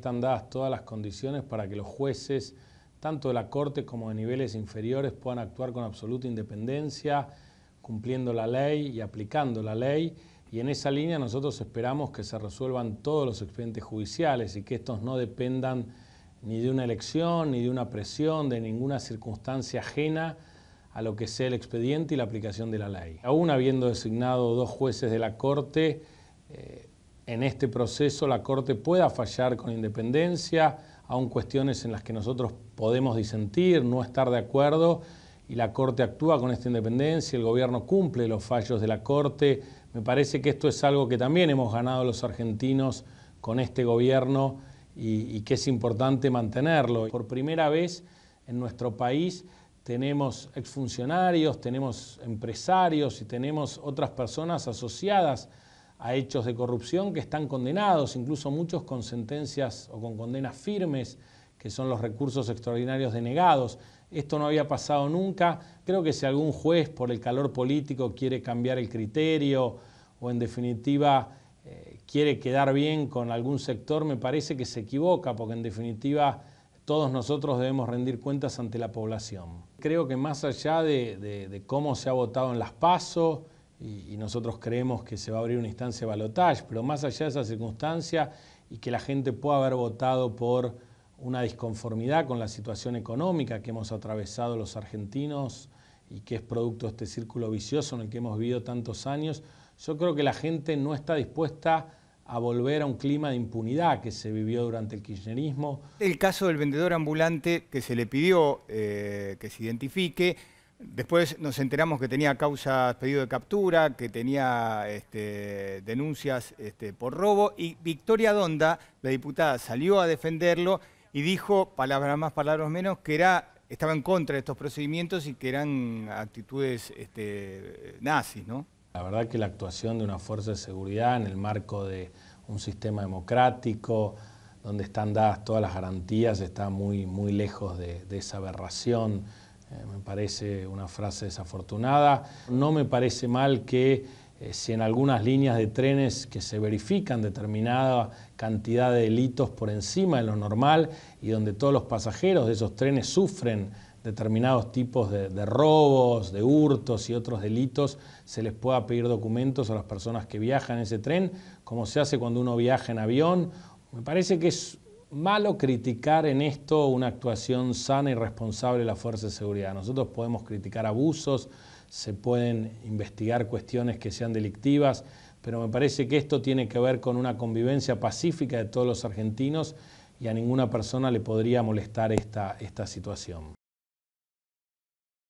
Están dadas todas las condiciones para que los jueces, tanto de la Corte como de niveles inferiores, puedan actuar con absoluta independencia, cumpliendo la ley y aplicando la ley. Y en esa línea nosotros esperamos que se resuelvan todos los expedientes judiciales y que estos no dependan ni de una elección, ni de una presión, de ninguna circunstancia ajena a lo que sea el expediente y la aplicación de la ley. Aún habiendo designado dos jueces de la Corte, en este proceso la Corte pueda fallar con independencia, aun cuestiones en las que nosotros podemos disentir, no estar de acuerdo, y la Corte actúa con esta independencia, el gobierno cumple los fallos de la Corte. Me parece que esto es algo que también hemos ganado los argentinos con este gobierno y, y que es importante mantenerlo. Por primera vez en nuestro país tenemos exfuncionarios, tenemos empresarios y tenemos otras personas asociadas a hechos de corrupción que están condenados, incluso muchos con sentencias o con condenas firmes, que son los recursos extraordinarios denegados. Esto no había pasado nunca. Creo que si algún juez por el calor político quiere cambiar el criterio o en definitiva eh, quiere quedar bien con algún sector, me parece que se equivoca, porque en definitiva todos nosotros debemos rendir cuentas ante la población. Creo que más allá de, de cómo se ha votado en las PASO, y, nosotros creemos que se va a abrir una instancia de balotaje, pero más allá de esa circunstancia y que la gente pueda haber votado por una disconformidad con la situación económica que hemos atravesado los argentinos y que es producto de este círculo vicioso en el que hemos vivido tantos años, yo creo que la gente no está dispuesta a volver a un clima de impunidad que se vivió durante el kirchnerismo. El caso del vendedor ambulante que se le pidió eh, que se identifique, Después nos enteramos que tenía causas pedido de captura, que tenía este, denuncias este, por robo y Victoria Donda, la diputada, salió a defenderlo y dijo, palabras más, palabras menos, que era, estaba en contra de estos procedimientos y que eran actitudes este, nazis, ¿no? La verdad que la actuación de una fuerza de seguridad en el marco de un sistema democrático, donde están dadas todas las garantías, está muy, muy lejos de, de esa aberración eh, me parece una frase desafortunada. No me parece mal que eh, si en algunas líneas de trenes que se verifican determinada cantidad de delitos por encima de lo normal y donde todos los pasajeros de esos trenes sufren determinados tipos de, robos, de hurtos y otros delitos, se les pueda pedir documentos a las personas que viajan en ese tren, como se hace cuando uno viaja en avión. Me parece que es malo criticar en esto una actuación sana y responsable de la Fuerza de Seguridad. Nosotros podemos criticar abusos, se pueden investigar cuestiones que sean delictivas, pero me parece que esto tiene que ver con una convivencia pacífica de todos los argentinos y a ninguna persona le podría molestar esta, esta situación.